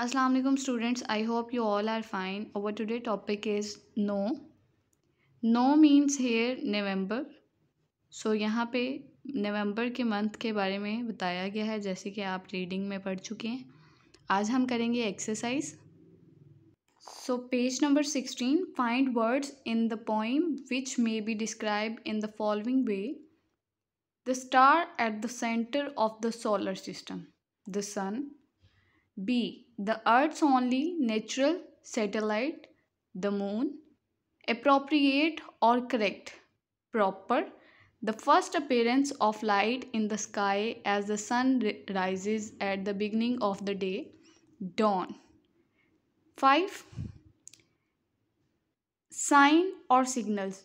Aslam students I hope you all are fine our today topic is no no means here November so यहाँ पे नवंबर के month के बारे में बताया गया है जैसे कि आप रीडिंग में पढ़ चुके हैं आज हम करेंगे exercise so page number sixteen find words in the poem which may be describe in the following way the star at the centre of the solar system the sun B. The Earth's only natural satellite, the Moon. Appropriate or correct. Proper. The first appearance of light in the sky as the sun rises at the beginning of the day, dawn. 5. Sign or signals.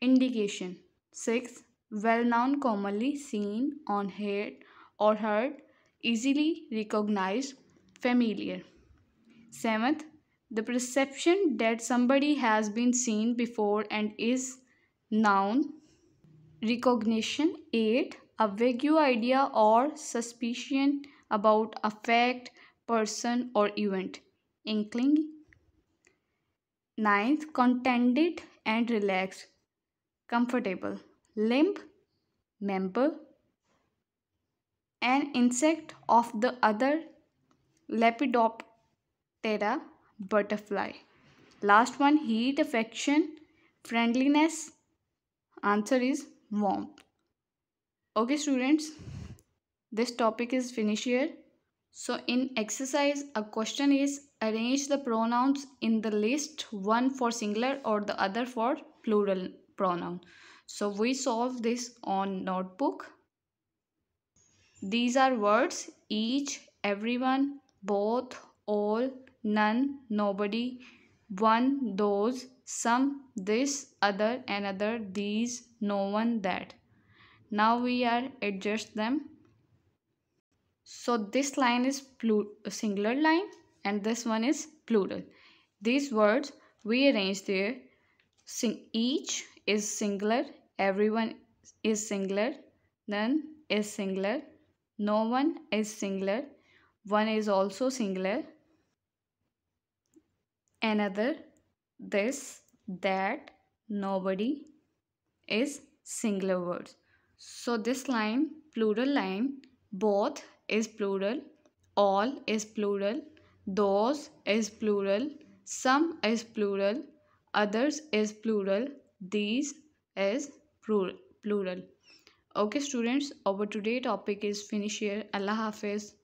Indication. 6. Well known, commonly seen on head or heard, easily recognized, familiar. Seventh, the perception that somebody has been seen before and is noun. Recognition. Eight, a vague idea or suspicion about a fact, person, or event. Inkling. Ninth, contented and relaxed, comfortable. Limb, member, an insect of the other Lepidoptera butterfly. Last one, heat, affection, friendliness. Answer is warmth. Okay students, this topic is finished here. So in exercise, a question is arrange the pronouns in the list one for singular or the other for plural pronoun. So we solve this on notebook. These are words each, everyone, both, all, none, nobody, one, those, some, this, other, another, these, no one, that. Now we are adjust them. So this line is singular line and this one is plural. These words we arrange there. Sing each is singular, everyone is singular, none is singular, no one is singular, one is also singular another this that nobody is singular words so this line plural line both is plural all is plural those is plural some is plural others is plural these is plural okay students our today topic is finish here allah hafiz